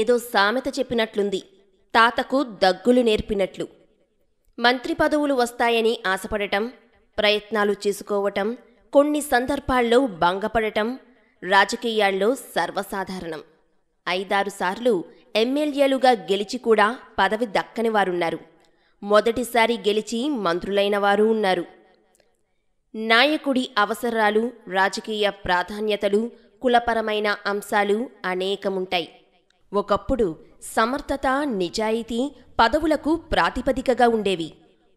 ఏదో సామెత చెప్పినట్లుంది తాతకు దగ్గులు నేర్పినట్లు మంత్రి పదవులు వస్తాయని ఆశపడటం ప్రయత్నాలు చేసుకోవటం కొన్ని సందర్భాల్లో భంగపడటం రాజకీయాల్లో సర్వసాధారణం ఐదారు సార్లు ఎమ్మెల్యేలుగా గెలిచి కూడా పదవి దక్కని వారున్నారు మొదటిసారి గెలిచి మంత్రులైన వారు ఉన్నారు నాయకుడి అవసరాలు రాజకీయ ప్రాధాన్యతలు కులపరమైన అంశాలు అనేకముంటాయి ఒకప్పుడు సమర్థత నిజాయితీ పదవులకు ప్రాతిపదికగా ఉండేవి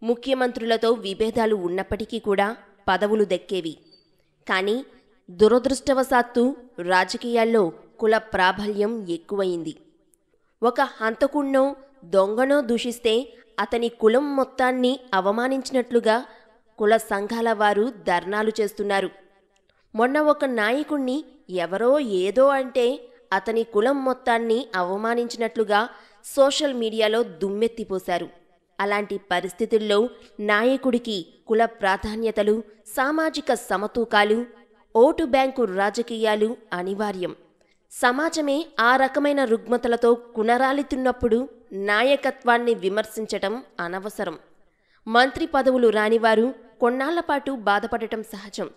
ముఖ్యమంత్రులతో విభేదాలు ఉన్నప్పటికీ కూడా పదవులు దక్కేవి కానీ దురదృష్టవశాత్తు రాజకీయాల్లో కుల ప్రాబల్యం ఎక్కువయింది ఒక హంతకుణ్ణో దొంగనో దూషిస్తే అతని కులం మొత్తాన్ని అవమానించినట్లుగా కుల సంఘాల వారు ధర్నాలు చేస్తున్నారు మొన్న ఒక నాయకుణ్ణి ఎవరో ఏదో అంటే అతని కులం మొత్తాన్ని అవమానించినట్లుగా సోషల్ మీడియాలో దుమ్మెత్తిపోశారు అలాంటి పరిస్థితుల్లో నాయకుడికి కుల ప్రాధాన్యతలు సామాజిక సమతూకాలు ఓటు బ్యాంకు రాజకీయాలు అనివార్యం సమాజమే ఆ రకమైన రుగ్మతలతో కునరాలితున్నప్పుడు నాయకత్వాన్ని విమర్శించటం అనవసరం మంత్రి పదవులు రానివారు కొన్నాళ్లపాటు బాధపడటం సహజం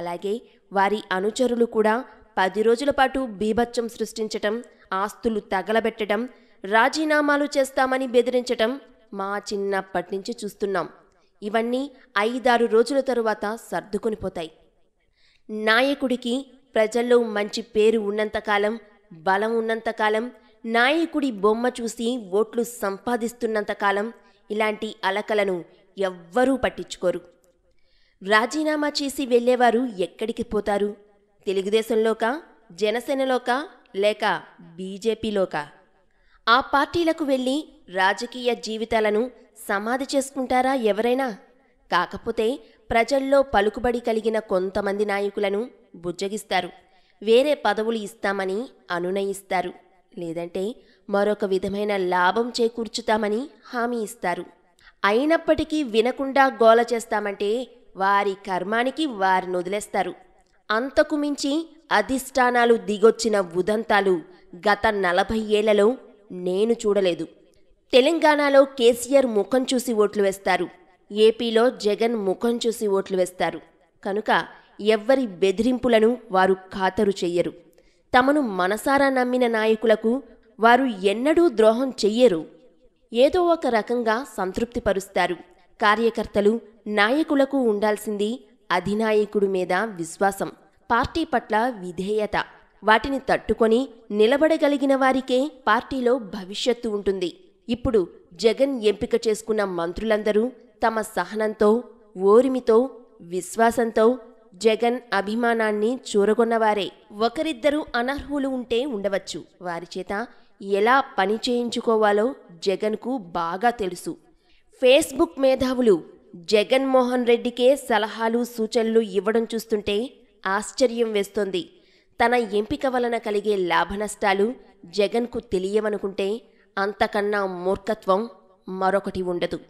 అలాగే వారి అనుచరులు కూడా పది రోజుల పాటు బీభత్సం సృష్టించటం ఆస్తులు తగలబెట్టడం రాజీనామాలు చేస్తామని బెదిరించటం మా చిన్నప్పటి నుంచి చూస్తున్నాం ఇవన్నీ ఐదారు రోజుల తరువాత సర్దుకునిపోతాయి నాయకుడికి ప్రజల్లో మంచి పేరు ఉన్నంతకాలం బలం ఉన్నంతకాలం నాయకుడి బొమ్మ చూసి ఓట్లు సంపాదిస్తున్నంతకాలం ఇలాంటి అలకలను ఎవ్వరూ పట్టించుకోరు రాజీనామా చేసి వెళ్ళేవారు ఎక్కడికి పోతారు తెలుగుదేశంలోక జనసేనలోక లేక బీజేపీలోక ఆ పార్టీలకు వెళ్ళి రాజకీయ జీవితాలను సమాధి చేసుకుంటారా ఎవరైనా కాకపోతే ప్రజల్లో పలుకుబడి కలిగిన కొంతమంది నాయకులను బుజ్జగిస్తారు వేరే పదవులు ఇస్తామని అనునయిస్తారు లేదంటే మరొక విధమైన లాభం చేకూర్చుతామని హామీ ఇస్తారు అయినప్పటికీ వినకుండా గోల చేస్తామంటే వారి కర్మానికి వారిని వదిలేస్తారు అంతకు మించి అధిష్టానాలు దిగొచ్చిన ఉదంతాలు గత నలభై ఏళ్లలో నేను చూడలేదు తెలంగాణలో కేసీఆర్ ముఖం చూసి ఓట్లు వేస్తారు ఏపీలో జగన్ ముఖం చూసి ఓట్లు వేస్తారు కనుక ఎవ్వరి బెదిరింపులను వారు ఖాతరు చెయ్యరు తమను మనసారా నమ్మిన నాయకులకు వారు ఎన్నడూ ద్రోహం చెయ్యరు ఏదో ఒక రకంగా సంతృప్తిపరుస్తారు కార్యకర్తలు నాయకులకు ఉండాల్సింది అధినాయకుడి మీద విశ్వాసం పార్టీ పట్ల విధేయత వాటిని తట్టుకొని నిలబడగలిగిన వారికే పార్టీలో భవిష్యత్తు ఉంటుంది ఇప్పుడు జగన్ ఎంపిక చేసుకున్న మంత్రులందరూ తమ సహనంతో ఓరిమితో విశ్వాసంతో జగన్ అభిమానాన్ని చూరగొన్నవారే ఒకరిద్దరూ అనర్హులు ఉంటే ఉండవచ్చు వారి చేత ఎలా పని చేయించుకోవాలో జగన్కు బాగా తెలుసు ఫేస్బుక్ మేధావులు జగన్మోహన్ రెడ్డికే సలహాలు సూచనలు ఇవ్వడం చూస్తుంటే ఆశ్చర్యం వేస్తోంది తన ఎంపిక వలన కలిగే లాభనష్టాలు జగన్కు తెలియవనుకుంటే అంతకన్నా మూర్ఖత్వం మరొకటి ఉండదు